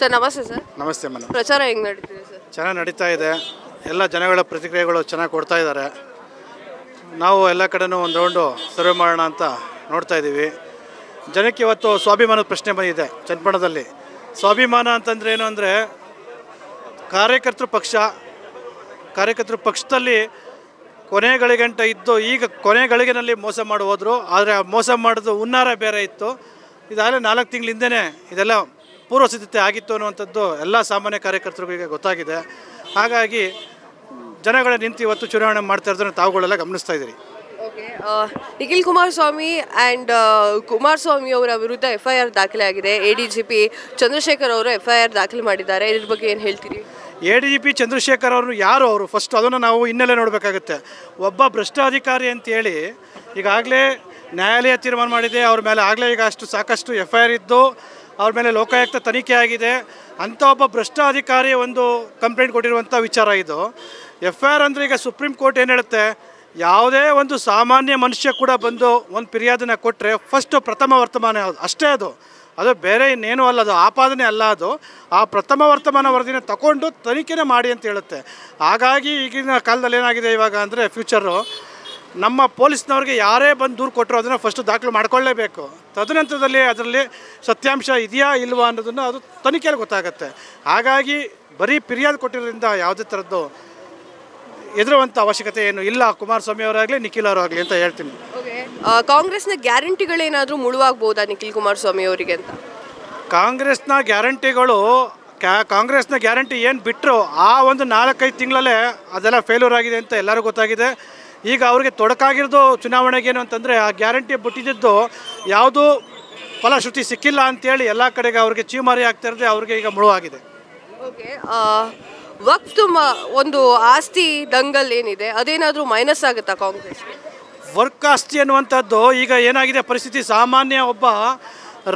sir ನಮಸ್ತೆ sir ನಮಸ್ತೆ madam ಪ್ರಚಾರ ಹೆಂಗೆ ನಡೀತಿದೆ ಸರ್ ಚೆನ್ನಾಗಿ ನಡೀತಾ ಇದೆ ಎಲ್ಲ ಜನಗಳ ಪ್ರತಿಕ್ರಿಯೆಗಳು ಚೆನ್ನಾಗಿ ಕೊಡ್ತಾ ಇದ್ದಾರೆ ನಾವು ಎಲ್ಲ ಕಡೆನೂ ಒಂದು ರೌಂಡು ಸರ್ವೆ ಮಾಡೋಣ ಅಂತ ನೋಡ್ತಾ ಇದ್ದೀವಿ ಜನಕ್ಕೆ ಇವತ್ತು ಸ್ವಾಭಿಮಾನದ ಪ್ರಶ್ನೆ ಬಂದಿದೆ ಚನ್ನಪಣದಲ್ಲಿ ಸ್ವಾಭಿಮಾನ ಅಂತಂದ್ರೆ ಏನು ಅಂದರೆ ಕಾರ್ಯಕರ್ತೃ ಪಕ್ಷ ಕಾರ್ಯಕರ್ತೃ ಪಕ್ಷದಲ್ಲಿ ಕೊನೆ ಇದ್ದು ಈಗ ಕೊನೆ ಗಳಿಗೆನಲ್ಲಿ ಮೋಸ ಮಾಡಿ ಹೋದರು ಆದರೆ ಆ ಮೋಸ ಮಾಡೋದು ಹುನ್ನಾರ ಬೇರೆ ಇತ್ತು ಇದಾದರೆ ನಾಲ್ಕು ತಿಂಗಳ ಇದೆಲ್ಲ ಪೂರ್ವ ಸಿದ್ಧತೆ ಆಗಿತ್ತು ಅನ್ನುವಂಥದ್ದು ಎಲ್ಲ ಸಾಮಾನ್ಯ ಕಾರ್ಯಕರ್ತರಿಗೂ ಈಗ ಗೊತ್ತಾಗಿದೆ ಹಾಗಾಗಿ ಜನಗಳ ನಿಂತು ಇವತ್ತು ಚುನಾವಣೆ ಮಾಡ್ತಾ ಇರೋದನ್ನು ತಾವುಗಳೆಲ್ಲ ಗಮನಿಸ್ತಾ ಇದ್ದೀರಿ ನಿಖಿಲ್ ಕುಮಾರಸ್ವಾಮಿ ಆ್ಯಂಡ್ ಕುಮಾರಸ್ವಾಮಿ ಅವರ ವಿರುದ್ಧ ಎಫ್ ಐ ಆರ್ ದಾಖಲೆ ಆಗಿದೆ A D G P Chandrashekhar ಅವರು ಎಫ್ ಐ ಆರ್ ದಾಖಲೆ ಮಾಡಿದ್ದಾರೆ ಇದ್ರ ಬಗ್ಗೆ ಏನು ಹೇಳ್ತೀರಿ A D G P Chandrashekhar ಅವರು ಯಾರು ಅವರು ಫಸ್ಟ್ ಅದನ್ನು ನಾವು ಹಿನ್ನೆಲೆ ನೋಡಬೇಕಾಗುತ್ತೆ ಒಬ್ಬ ಭ್ರಷ್ಟಾಧಿಕಾರಿ ಅಂತೇಳಿ ಈಗಾಗಲೇ ನ್ಯಾಯಾಲಯ ತೀರ್ಮಾನ ಮಾಡಿದೆ ಅವ್ರ ಮೇಲೆ ಆಗಲೇ ಈಗ ಅಷ್ಟು ಸಾಕಷ್ಟು ಎಫ್ ಐ ಆರ್ ಇದ್ದು ಅವ್ರ ಮೇಲೆ ಲೋಕಾಯುಕ್ತ ತನಿಖೆ ಆಗಿದೆ ಅಂಥ ಒಬ್ಬ ಭ್ರಷ್ಟ ಅಧಿಕಾರಿ ಒಂದು ಕಂಪ್ಲೇಂಟ್ ಕೊಟ್ಟಿರುವಂಥ ವಿಚಾರ ಇದು ಎಫ್ ಐ ಆರ್ ಅಂದರೆ ಈಗ ಸುಪ್ರೀಂ ಕೋರ್ಟ್ ಏನು ಹೇಳುತ್ತೆ ಯಾವುದೇ ಒಂದು ಸಾಮಾನ್ಯ ಮನುಷ್ಯ ಕೂಡ ಬಂದು ಒಂದು ಫಿರ್ಯಾದನ್ನು ಕೊಟ್ಟರೆ ಫಸ್ಟು ಪ್ರಥಮ ವರ್ತಮಾನ ಅಷ್ಟೇ ಅದು ಅದು ಬೇರೆ ಇನ್ನೇನೂ ಅಲ್ಲ ಅದು ಆಪಾದನೆ ಅಲ್ಲ ಅದು ಆ ಪ್ರಥಮ ವರ್ತಮಾನ ವರದಿನ ತಗೊಂಡು ತನಿಖೆನೇ ಮಾಡಿ ಅಂತ ಹೇಳುತ್ತೆ ಹಾಗಾಗಿ ಈಗಿನ ಕಾಲದಲ್ಲಿ ಏನಾಗಿದೆ ಇವಾಗ ಅಂದರೆ ಫ್ಯೂಚರು ನಮ್ಮ ಪೊಲೀಸ್ನವ್ರಿಗೆ ಯಾರೇ ಬಂದು ದೂರು ಕೊಟ್ಟರು ಅದನ್ನು ಫಸ್ಟು ದಾಖಲು ಮಾಡಿಕೊಳ್ಳೇಬೇಕು ತದನಂತರದಲ್ಲಿ ಅದರಲ್ಲಿ ಸತ್ಯಾಂಶ ಇದೆಯಾ ಇಲ್ವಾ ಅನ್ನೋದನ್ನು ಅದು ತನಿಖೆಯಲ್ಲಿ ಗೊತ್ತಾಗುತ್ತೆ ಹಾಗಾಗಿ ಬರೀ ಫಿರ್ಯಾದು ಕೊಟ್ಟಿರೋದ್ರಿಂದ ಯಾವುದೇ ಥರದ್ದು ಎದುರುವಂಥ ಅವಶ್ಯಕತೆ ಏನು ಇಲ್ಲ ಕುಮಾರಸ್ವಾಮಿ ಅವರಾಗಲಿ ನಿಖಿಲ್ ಅವರಾಗಲಿ ಅಂತ ಹೇಳ್ತೀನಿ ಕಾಂಗ್ರೆಸ್ನ ಗ್ಯಾರಂಟಿಗಳೇನಾದರೂ ಮುಳುವಾಗ್ಬೋದಾ ನಿಖಿಲ್ ಕುಮಾರಸ್ವಾಮಿ ಅವರಿಗೆ ಅಂತ ಕಾಂಗ್ರೆಸ್ನ ಗ್ಯಾರಂಟಿಗಳು ಕಾಂಗ್ರೆಸ್ನ ಗ್ಯಾರಂಟಿ ಏನು ಬಿಟ್ಟರು ಆ ಒಂದು ನಾಲ್ಕೈದು ತಿಂಗಳಲ್ಲೇ ಅದೆಲ್ಲ ಫೇಲ್ಯೂರ್ ಆಗಿದೆ ಅಂತ ಎಲ್ಲರಿಗೂ ಗೊತ್ತಾಗಿದೆ ಈಗ ಅವರಿಗೆ ತೊಡಕಾಗಿರೋದು ಚುನಾವಣೆಗೇನು ಅಂತಂದರೆ ಆ ಗ್ಯಾರಂಟಿ ಬಿಟ್ಟಿದ್ದು ಯಾವುದೂ ಫಲಶ್ರುತಿ ಸಿಕ್ಕಿಲ್ಲ ಅಂತೇಳಿ ಎಲ್ಲ ಕಡೆಗೆ ಅವ್ರಿಗೆ ಚೀಮಾರಿ ಆಗ್ತಾ ಇರೋದೇ ಅವ್ರಿಗೆ ಈಗ ಮುಳುವಾಗಿದೆ ಓಕೆ ಮ ಒಂದು ಆಸ್ತಿ ದಂಗಲ್ ಏನಿದೆ ಅದೇನಾದರೂ ಮೈನಸ್ ಆಗುತ್ತಾ ಕಾಂಗ್ರೆಸ್ ವರ್ಕ್ ಆಸ್ತಿ ಅನ್ನುವಂಥದ್ದು ಈಗ ಏನಾಗಿದೆ ಪರಿಸ್ಥಿತಿ ಸಾಮಾನ್ಯ ಒಬ್ಬ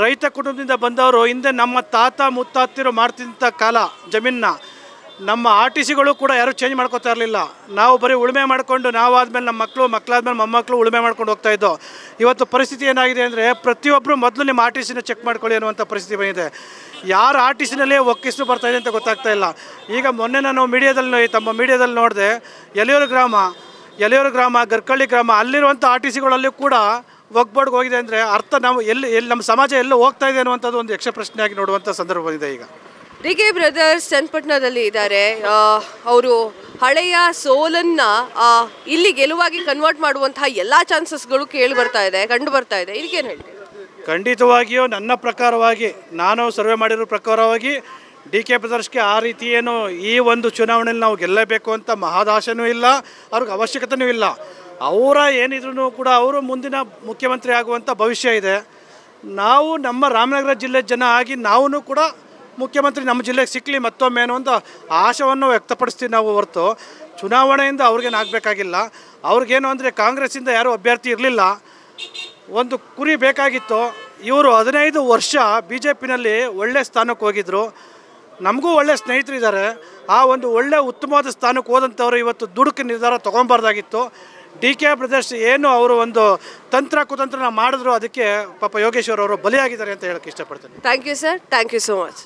ರೈತ ಕುಟುಂಬದಿಂದ ಬಂದವರು ಹಿಂದೆ ನಮ್ಮ ತಾತ ಮುತ್ತಾತಿರು ಮಾಡ್ತಿದ್ದಂಥ ಕಾಲ ಜಮೀನನ್ನ ನಮ್ಮ ಆರ್ ಟಿ ಸಿಗಳು ಕೂಡ ಯಾರೂ ಚೇಂಜ್ ಮಾಡ್ಕೋತಾ ಇರಲಿಲ್ಲ ನಾವು ಬರೀ ಉಳುಮೆ ಮಾಡಿಕೊಂಡು ನಾವು ಆದಮೇಲೆ ನಮ್ಮ ಮಕ್ಕಳು ಮಕ್ಕಳಾದ್ಮೇಲೆ ಮೊಮ್ಮಕ್ಕಳು ಉಳುಮೆ ಮಾಡ್ಕೊಂಡು ಹೋಗ್ತಾ ಇದ್ದೋ ಇವತ್ತು ಪರಿಸ್ಥಿತಿ ಏನಾಗಿದೆ ಅಂದರೆ ಪ್ರತಿಯೊಬ್ಬರು ಮೊದಲು ನಿಮ್ಮ ಆರ್ ಟಿ ಸಿನ ಚೆಕ್ ಮಾಡ್ಕೊಳ್ಳಿ ಅನ್ನುವಂಥ ಪರಿಸ್ಥಿತಿ ಬಂದಿದೆ ಯಾರು ಆರ್ ಟಿ ಸಿನಲ್ಲೇ ಒಕ್ಕಿಸ್ತು ಬರ್ತಾಯಿದೆ ಅಂತ ಗೊತ್ತಾಗ್ತಾ ಇಲ್ಲ ಈಗ ಮೊನ್ನೆ ನಾನು ಮೀಡಿಯಾದಲ್ಲಿ ತಮ್ಮ ಮೀಡಿಯಾದಲ್ಲಿ ನೋಡಿದೆ ಎಲೆಯೂರು ಗ್ರಾಮ ಎಲೆಯೂರು ಗ್ರಾಮ ಗರ್ಕಳ್ಳಿ ಗ್ರಾಮ ಅಲ್ಲಿರುವಂಥ ಆರ್ ಟಿ ಸಿಗಳಲ್ಲೂ ಕೂಡ ಒಗ್ಬೋಡ್ಗೆ ಹೋಗಿದೆ ಅಂದರೆ ಅರ್ಥ ನಾವು ಎಲ್ಲಿ ಎಲ್ಲಿ ನಮ್ಮ ಸಮಾಜ ಎಲ್ಲ ಹೋಗ್ತಾ ಇದೆ ಅನ್ನುವಂಥದ್ದು ಒಂದು ಯಕ್ಷ ಪ್ರಶ್ನೆಯಾಗಿ ನೋಡುವಂಥ ಸಂದರ್ಭ ಬಂದಿದೆ ಈಗ ರಿಗೆ ಬ್ರದರ್ಸ್ ಚನ್ನಪಟ್ಟಣದಲ್ಲಿ ಇದ್ದಾರೆ ಅವರು ಹಳೆಯ ಸೋಲನ್ನು ಇಲ್ಲಿ ಗೆಲುವಾಗಿ ಕನ್ವರ್ಟ್ ಮಾಡುವಂತಹ ಎಲ್ಲ ಚಾನ್ಸಸ್ಗಳು ಕೇಳಿ ಬರ್ತಾ ಇದೆ ಕಂಡು ಬರ್ತಾ ಇದೆ ಏನು ಹೇಳ್ತೀವಿ ಖಂಡಿತವಾಗಿಯೂ ನನ್ನ ಪ್ರಕಾರವಾಗಿ ನಾನು ಸರ್ವೆ ಮಾಡಿರೋ ಪ್ರಕಾರವಾಗಿ ಡಿ ಕೆ ಬ್ರದರ್ಸ್ಗೆ ಆ ರೀತಿ ಏನು ಈ ಒಂದು ಚುನಾವಣೆಯಲ್ಲಿ ನಾವು ಗೆಲ್ಲಬೇಕು ಅಂತ ಮಹಾದಾಶನೂ ಇಲ್ಲ ಅವ್ರಿಗೆ ಅವಶ್ಯಕತೆಯೂ ಇಲ್ಲ ಅವರ ಏನಿದ್ರು ಕೂಡ ಅವರು ಮುಂದಿನ ಮುಖ್ಯಮಂತ್ರಿ ಆಗುವಂಥ ಭವಿಷ್ಯ ಇದೆ ನಾವು ನಮ್ಮ ರಾಮನಗರ ಜಿಲ್ಲೆ ಜನ ಆಗಿ ನಾವು ಕೂಡ ಮುಖ್ಯಮಂತ್ರಿ ನಮ್ಮ ಜಿಲ್ಲೆಗೆ ಸಿಕ್ಕಲಿ ಏನೋ ಒಂದು ಆಶವನ್ನು ವ್ಯಕ್ತಪಡಿಸ್ತೀವಿ ನಾವು ಹೊರತು ಚುನಾವಣೆಯಿಂದ ಅವ್ರಿಗೇನು ಆಗಬೇಕಾಗಿಲ್ಲ ಅವ್ರಿಗೇನು ಅಂದರೆ ಕಾಂಗ್ರೆಸ್ಸಿಂದ ಯಾರೂ ಅಭ್ಯರ್ಥಿ ಇರಲಿಲ್ಲ ಒಂದು ಕುರಿ ಬೇಕಾಗಿತ್ತು ಇವರು ಹದಿನೈದು ವರ್ಷ ಬಿ ಜೆ ಪಿನಲ್ಲಿ ಒಳ್ಳೆ ಸ್ಥಾನಕ್ಕೆ ಹೋಗಿದ್ದರು ನಮಗೂ ಒಳ್ಳೆ ಸ್ನೇಹಿತರಿದ್ದಾರೆ ಆ ಒಂದು ಒಳ್ಳೆ ಉತ್ತಮವಾದ ಸ್ಥಾನಕ್ಕೆ ಹೋದಂಥವ್ರು ಇವತ್ತು ದುಡುಕು ನಿರ್ಧಾರ ತೊಗೊಬಾರ್ದಾಗಿತ್ತು ಡಿ ಕೆ ಬ್ರದರ್ಸ್ ಏನು ಅವರು ಒಂದು ತಂತ್ರ ಕುತಂತ್ರನ ಮಾಡಿದ್ರು ಅದಕ್ಕೆ ಪಾಪ ಯೋಗೇಶ್ವರ್ ಅವರು ಬಲಿಯಾಗಿದ್ದಾರೆ ಅಂತ ಹೇಳಕ್ಕೆ ಇಷ್ಟಪಡ್ತೇನೆ thank you sir thank you so much